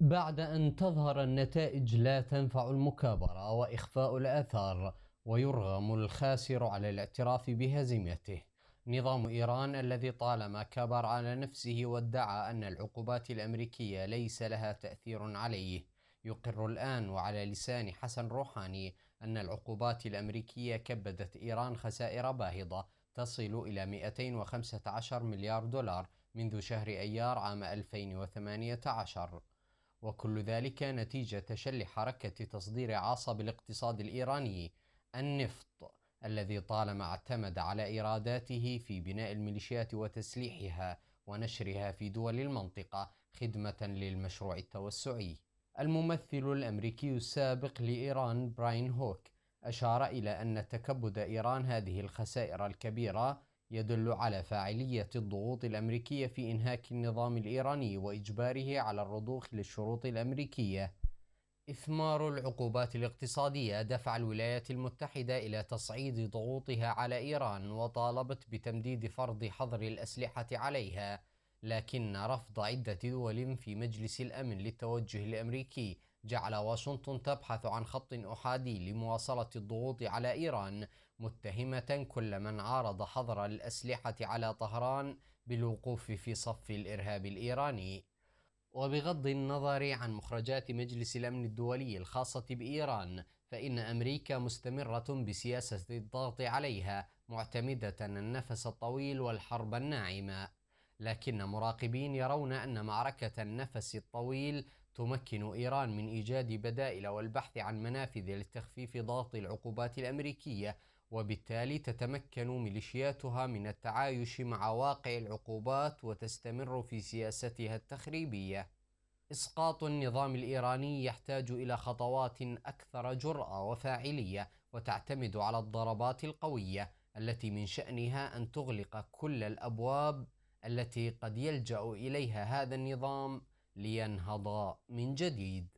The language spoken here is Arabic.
بعد أن تظهر النتائج لا تنفع المكابرة وإخفاء الآثار ويرغم الخاسر على الاعتراف بهزيمته نظام إيران الذي طالما كبر على نفسه وادعى أن العقوبات الأمريكية ليس لها تأثير عليه يقر الآن وعلى لسان حسن روحاني أن العقوبات الأمريكية كبدت إيران خسائر باهظة تصل إلى 215 مليار دولار منذ شهر أيار عام 2018 وكل ذلك نتيجة تشل حركة تصدير عصب الاقتصاد الإيراني النفط الذي طالما اعتمد على إيراداته في بناء الميليشيات وتسليحها ونشرها في دول المنطقة خدمة للمشروع التوسعي. الممثل الأمريكي السابق لإيران براين هوك أشار إلى أن تكبد إيران هذه الخسائر الكبيرة يدل على فاعلية الضغوط الأمريكية في إنهاك النظام الإيراني وإجباره على الرضوخ للشروط الأمريكية. إثمار العقوبات الاقتصادية دفع الولايات المتحدة إلى تصعيد ضغوطها على إيران وطالبت بتمديد فرض حظر الأسلحة عليها، لكن رفض عدة دول في مجلس الأمن للتوجه الأمريكي جعل واشنطن تبحث عن خط أحادي لمواصلة الضغوط على إيران متهمة كل من عارض حظر الأسلحة على طهران بالوقوف في صف الإرهاب الإيراني وبغض النظر عن مخرجات مجلس الأمن الدولي الخاصة بإيران فإن أمريكا مستمرة بسياسة الضغط عليها معتمدة النفس الطويل والحرب الناعمة لكن مراقبين يرون أن معركة النفس الطويل تمكن إيران من إيجاد بدائل والبحث عن منافذ لتخفيف ضغط العقوبات الأمريكية وبالتالي تتمكن ميليشياتها من التعايش مع واقع العقوبات وتستمر في سياستها التخريبية. إسقاط النظام الإيراني يحتاج إلى خطوات أكثر جرأة وفاعلية وتعتمد على الضربات القوية التي من شأنها أن تغلق كل الأبواب التي قد يلجأ إليها هذا النظام لينهض من جديد